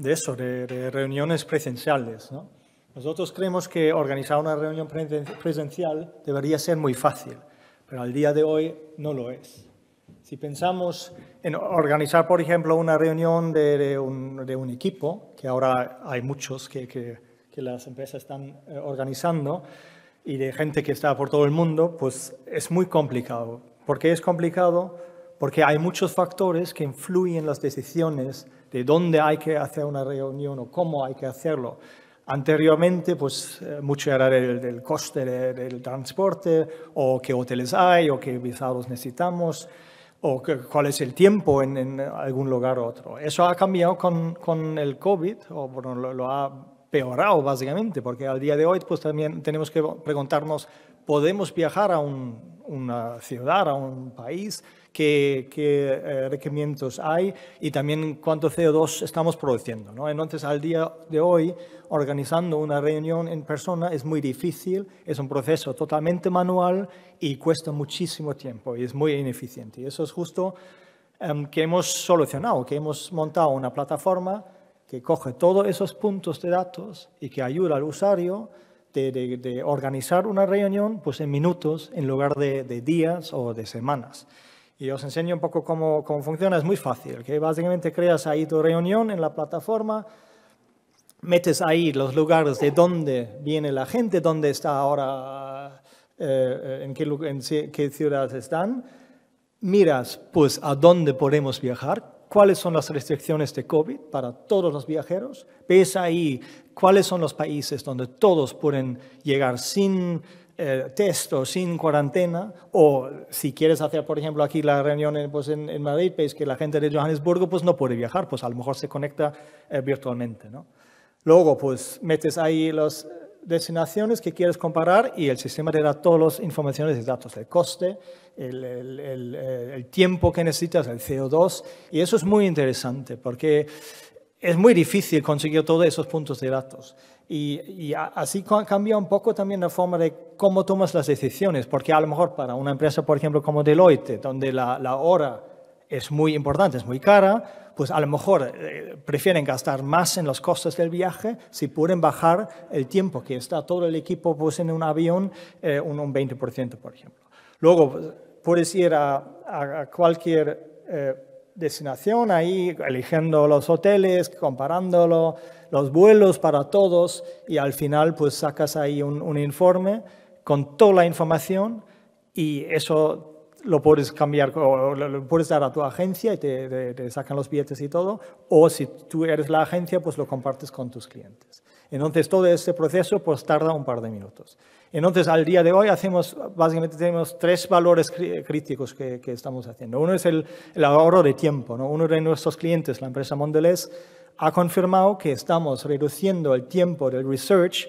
de eso, de, reuniones presenciales. Nosotros creemos que organizar una reunión presencial debería ser muy fácil, pero al día de hoy no lo es. Si pensamos en organizar, por ejemplo, una reunión de, un, equipo, que ahora hay muchos que, que, las empresas están eh, organizando, y de gente que está por todo el mundo, pues es muy complicado. ¿Por qué es complicado? porque hay muchos factores que influyen en las decisiones de dónde hay que hacer una reunión o cómo hay que hacerlo. Anteriormente, pues eh, mucho era del, coste del, transporte, o qué hoteles hay, o qué visados necesitamos, o cuál es el tiempo en, algún lugar u otro. Eso ha cambiado con, con el COVID, o lo, lo, ha peorado básicamente, porque al día de hoy pues también tenemos que preguntarnos podemos viajar a una ciudad, a un país, qué, eh, requerimientos hay y también cuánto CO2 estamos produciendo. Entonces, al día de hoy, organizando una reunión en persona es muy difícil, es un proceso totalmente manual y cuesta muchísimo tiempo y es muy ineficiente. Y eso es justo em, que hemos solucionado, que hemos montado una plataforma que coge todos esos puntos de datos y que ayuda al usuario de, organizar una reunión pues en minutos en lugar de, días o de semanas. Y os enseño un poco cómo, cómo funciona. Es muy fácil, que básicamente creas ahí tu reunión en la plataforma, metes ahí los lugares de dónde viene la gente, dónde está ahora, eh, eh, en, qué, en qué ciudades están, miras pues a dónde podemos viajar, cuáles son las restricciones de COVID para todos los viajeros. Ves ahí cuáles son los países donde todos pueden llegar sin eh, test o sin cuarentena. O si quieres hacer, por ejemplo, aquí la reunión pues, en, Madrid, ves que la gente de Johannesburgo pues, no puede viajar, pues a lo mejor se conecta eh, virtualmente. ¿no? Luego, pues metes ahí los destinaciones que quieres comparar y el sistema te da todas las informaciones y datos, el coste, eh, el, tiempo que necesitas, el CO2, y eso es muy interesante porque es muy difícil conseguir todos esos puntos de datos. Y, así cambia un poco también la forma de cómo tomas las decisiones, porque a lo mejor para una empresa, por ejemplo, como Deloitte, donde la, la hora es muy importante, es muy cara, pues a lo mejor eh, prefieren gastar más en los costes del viaje si pueden bajar el tiempo que está todo el equipo pues, en un avión eh, un, 20%, por ejemplo. Luego, pues, puedes ir a, cualquier eh, destinación ahí, eligiendo los hoteles, comparándolo, los vuelos para todos y al final pues sacas ahí un, un informe con toda la información y eso lo puedes cambiar, o lo puedes dar a tu agencia y te, sacan los billetes y todo, o si tú eres la agencia, pues lo compartes con tus clientes. Entonces, todo este proceso pues tarda un par de minutos. Entonces, al día de hoy básicamente tenemos tres valores críticos que, estamos haciendo. Uno es el, ahorro de tiempo. Uno de nuestros clientes, la empresa Mondelez, ha confirmado que estamos reduciendo el tiempo del research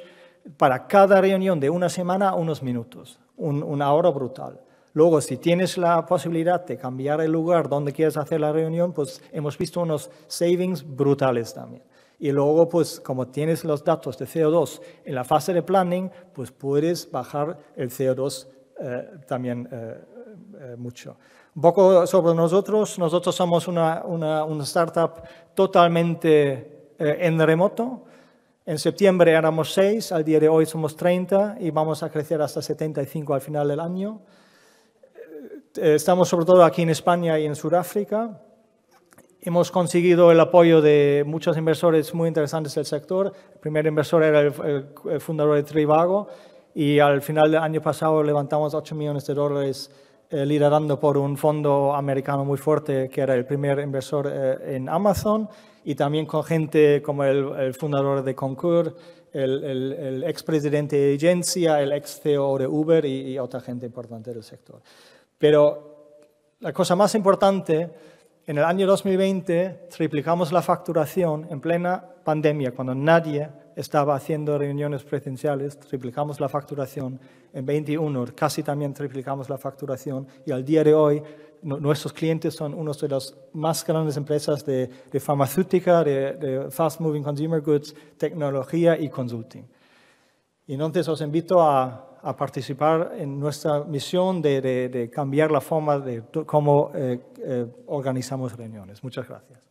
para cada reunión de una semana a unos minutos. una un ahorro brutal. Luego, si tienes la posibilidad de cambiar el lugar donde quieres hacer la reunión, pues hemos visto unos savings brutales también. Y luego, pues como tienes los datos de CO2 en la fase de planning, pues puedes bajar el CO2 eh, también eh, eh, mucho. Un poco sobre nosotros, nosotros somos una, una, startup totalmente en remoto. En septiembre éramos seis, al día de hoy somos 30 y vamos a crecer hasta 75 al final del año. Eh, estamos sobre todo aquí en España y en Sudáfrica. Hemos conseguido el apoyo de muchos inversores muy interesantes del sector. El primer inversor era el, fundador de Trivago y al final del año pasado levantamos 8 millones de dólares eh, liderando por un fondo americano muy fuerte que era el primer inversor eh, en Amazon y también con gente como el, fundador de Concur, el, el, el expresidente de Agencia, el ex CEO de Uber y otra gente importante del sector. Pero la cosa más importante, en el año 2020 triplicamos la facturación en plena pandemia, cuando nadie estaba haciendo reuniones presenciales, triplicamos la facturación en 21, casi también triplicamos la facturación y al día de hoy nuestros clientes son unos de las más grandes empresas de, farmacéutica, de, de fast-moving consumer goods, tecnología y consulting. Y entonces os invito a a participar en nuestra misión de, cambiar la forma de cómo eh, eh, organizamos reuniones. Muchas gracias.